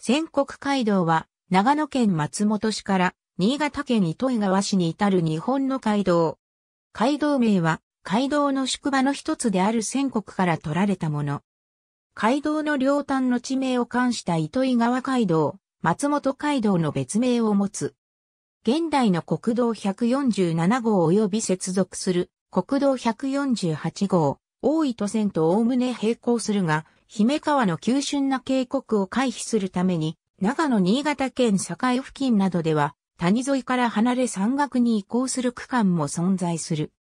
仙国街道は、長野県松本市から、新潟県糸魚川市に至る日本の街道。街道名は、街道の宿場の一つである仙国から取られたもの。街道の両端の地名を冠した糸魚川街道、松本街道の別名を持つ。現代の国道147号及び接続する国道148号、大糸線と概ね並行するが、姫川の急峻な渓谷を回避するために、長野新潟県境付近などでは、谷沿いから離れ山岳に移行する区間も存在する。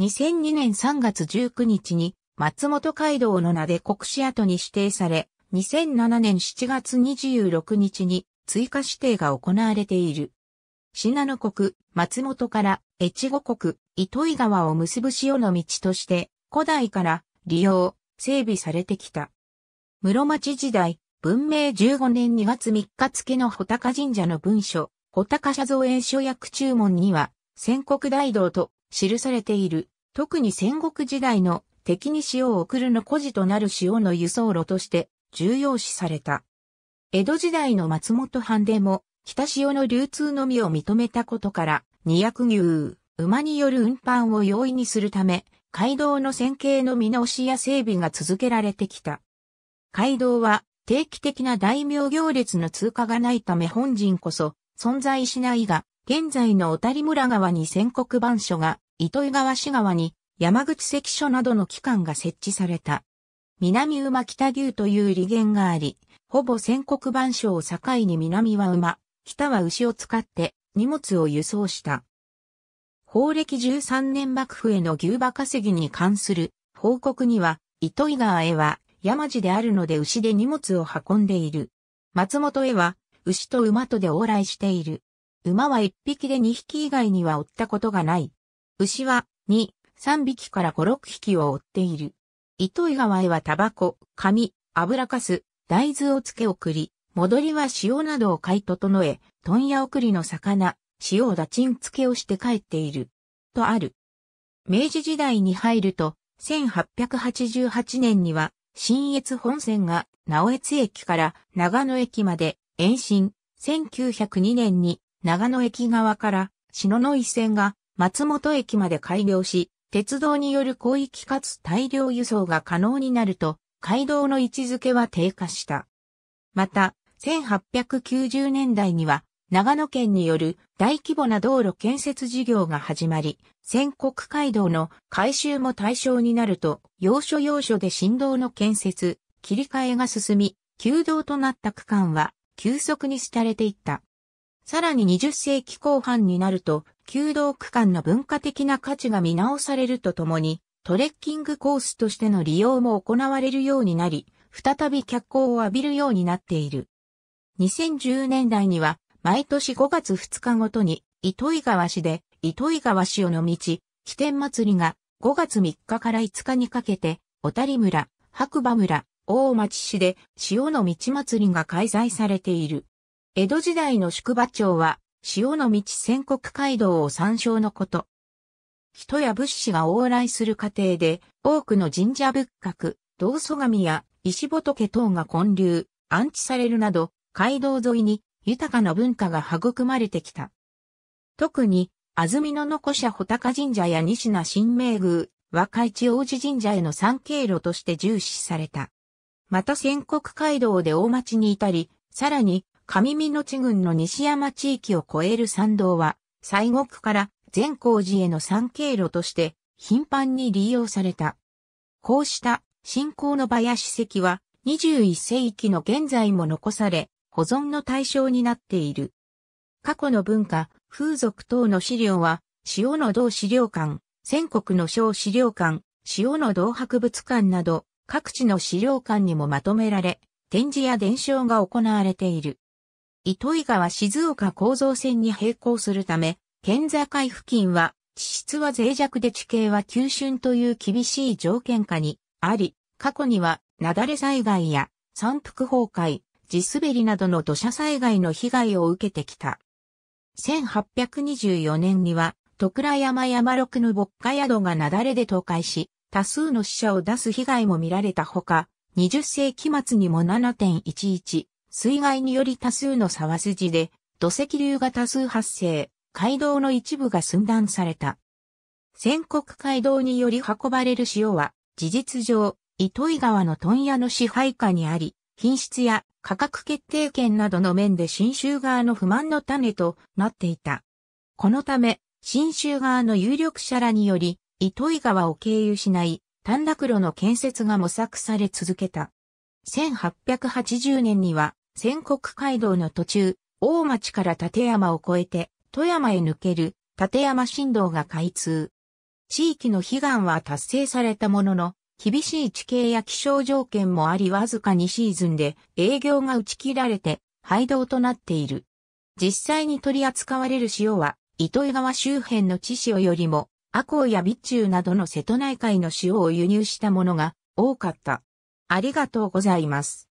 2002年3月19日に、松本街道の名で国史跡に指定され、2007年7月26日に追加指定が行われている。信濃国、松本から越後国、糸井川を結ぶ潮の道として、古代から利用、整備されてきた。室町時代、文明15年2月3日付の穂高神社の文書、穂高社造園書役注文には、戦国大道と記されている、特に戦国時代の敵に塩を送るの孤児となる塩の輸送路として重要視された。江戸時代の松本藩でも、北塩の流通のみを認めたことから、二役牛、馬による運搬を容易にするため、街道の線形の見直しや整備が続けられてきた。街道は定期的な大名行列の通過がないため本陣こそ存在しないが、現在の小谷村川に戦国番所が、糸魚川市川に山口関所などの機関が設置された。南馬北牛という利源があり、ほぼ戦国番所を境に南は馬、北は牛を使って荷物を輸送した。法暦13年幕府への牛馬稼ぎに関する報告には、糸魚川へは山路であるので牛で荷物を運んでいる。松本へは、牛と馬とで往来している。馬は一匹で二匹以外には追ったことがない。牛は、二、三匹から五、六匹を追っている。糸井川へはタバコ、紙、油かす、大豆をつけ送り、戻りは塩などを買い整え、問屋送りの魚、塩をダチンつけをして帰っている。とある。明治時代に入ると、1888年には新越本線が直越駅から長野駅まで延伸、1902年に長野駅側から篠ノ井線が松本駅まで開業し、鉄道による広域かつ大量輸送が可能になると、街道の位置づけは低下した。また、1890年代には長野県による大規模な道路建設事業が始まり、全国街道の改修も対象になると、要所要所で振動の建設、切り替えが進み、旧道となった区間は急速に廃れていった。さらに20世紀後半になると、旧道区間の文化的な価値が見直されるとともに、トレッキングコースとしての利用も行われるようになり、再び脚光を浴びるようになっている。2010年代には毎年5月2日ごとに、糸魚川市で、糸魚川潮の道、起点祭りが、5月3日から5日にかけて、小谷村、白馬村、大町市で、潮の道祭りが開催されている。江戸時代の宿場町は、潮の道戦国街道を参照のこと。人や物資が往来する過程で、多くの神社仏閣、道祖神や石仏等が建立、安置されるなど、街道沿いに豊かな文化が育まれてきた。特に、安曇野の古社穂高神社や西名神明宮、若市王子神社への参経路として重視された。また仙国街道で大町に至り、さらに上美の地郡の西山地域を越える参道は、西国から善光寺への参経路として頻繁に利用された。こうした信仰の場や史跡は21世紀の現在も残され、保存の対象になっている。過去の文化、風俗等の資料は、塩の道資料館、全国の小資料館、塩の道博物館など、各地の資料館にもまとめられ、展示や伝承が行われている。糸魚川静岡構造線に並行するため、県境付近は、地質は脆弱で地形は急峻という厳しい条件下にあり、過去には、雪崩災害や山腹崩壊、地滑りなどの土砂災害の被害を受けてきた。1824年には、徳良山山六の牧歌宿が雪崩で倒壊し、多数の死者を出す被害も見られたほか、20世紀末にも7.11、水害により多数の沢筋で、土石流が多数発生、街道の一部が寸断された。戦国街道により運ばれる塩は、事実上、糸井川の問屋の支配下にあり、品質や価格決定権などの面で新州側の不満の種となっていた。このため、新州側の有力者らにより、糸井川を経由しない短絡路の建設が模索され続けた。1880年には、仙国街道の途中、大町から立山を越えて、富山へ抜ける立山新道が開通。地域の悲願は達成されたものの、厳しい地形や気象条件もありわずか2シーズンで営業が打ち切られて廃道となっている。実際に取り扱われる塩は、糸魚川周辺の地塩よりも、阿公や備中などの瀬戸内海の塩を輸入したものが多かった。ありがとうございます。